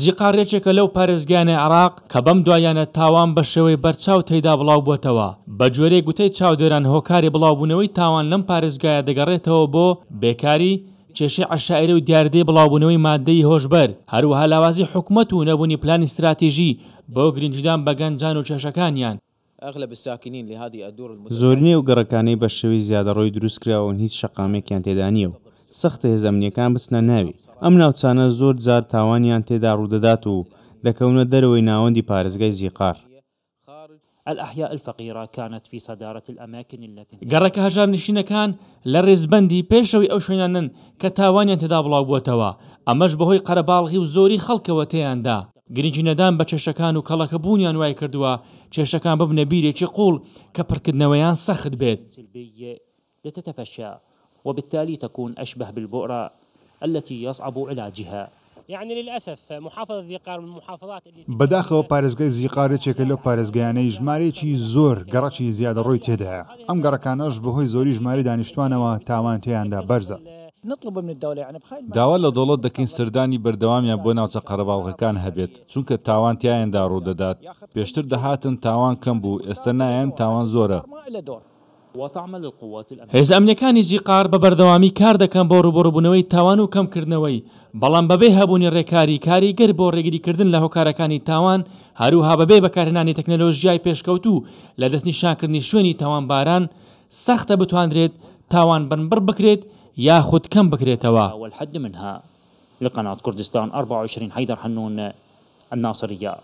زیقارێکێکە لەو پارێزگانە عراق کە بەم دوایانە تاوان بە شێوەی بەرچاو تێدا بڵاو بووتەوە بە جۆرێ گوتەی چاودێران هۆکاری بڵاوبوونەوەی تاوان لەم پارێزگایە دەگەڕێتەوە بۆ بێکاری کێشەی عشاعرە و دیاردەی بڵاوبوونەوەی مادەی هۆشبەر هەروەها لاوازی حکومت و نەبوونی پلانی استراتیژی بۆ گرنجدان بە گەنجان و کێشەکانیان زۆرینێ و گەڕەکانەی بە شێوی زیادە ڕۆی دروستکراون هیچ شەقامێکیان تێدانیە و سەختە هێزەمنیەکان بچنە ناوی ئەم ناوچانە زۆر جار تاوانیان تێدا ڕوودەدات و دەکەونە دەرەوەی ناوەندی پارێزگای زیقار. الأحياء الفقيرة كانت في صدارة الأماكن التي گەڕەکە هەژار نشینەکان لە ڕێزبندی پێشەوەی ئەو شوێنانن کە تاوانیان تێدا بڵاو بووتەوە ئەمەش بەهۆی قەرەباڵغی و زۆری خەڵکەوە تێیاندا گرنگی نەدان بە چێشەکان و کەڵەکە بوونیان وای کردووە چێشەکان ببنە بیرێکی قوڵ کە پڕکردنەوەیان سەخت بێت. وبالتالي تكون أشبه بالبؤرة التي يصعب علاجها يعني للأسف محافظة ذيقار من المحافظات اللي بداخەوە پارێزگای زیقارێکێکە لەو پارێزگایانەی ژمارێکی زۆر گەڕەکی زیادە ڕۆی تێدایە ئەم گەڕەکانەش بەهۆی زۆری ژماری دانیشتوانەوە تاوان تێیاندا بەرزە داوا لە دەوڵەت دەکەین سەردانی بەردەوامیان بۆ ناوچە قەرەباڵغەکان هەبێت چونکە تاوان تیایاندا ڕوودەدات پێشتر دەهاتن تاوان کەم بوو ئێستا نایەن تاوان زۆرە. هێز ئەمنەکانی زیقار بە بەردەوامی کار دەکەن بۆ ڕوبڕبوونەوەی تاوان و کەمکردنەوەی بەڵام بەبێ هەبوونی ڕێکاری کاریگەر بۆ ڕێگیریکردن لە هۆکارەکانی تاوان هەروها بەبێ بەکارهێنانی تەکنەلۆژیای پێشکەوت و لە دەستنیشانکردنی شوێنی توان باران سخت سەختە بتواندرێت تاوان بنبڕ بکرێت یاخود کەم بکرێتەوە والحد منها لقناة كردستان 24 حيدر حنون الناصرية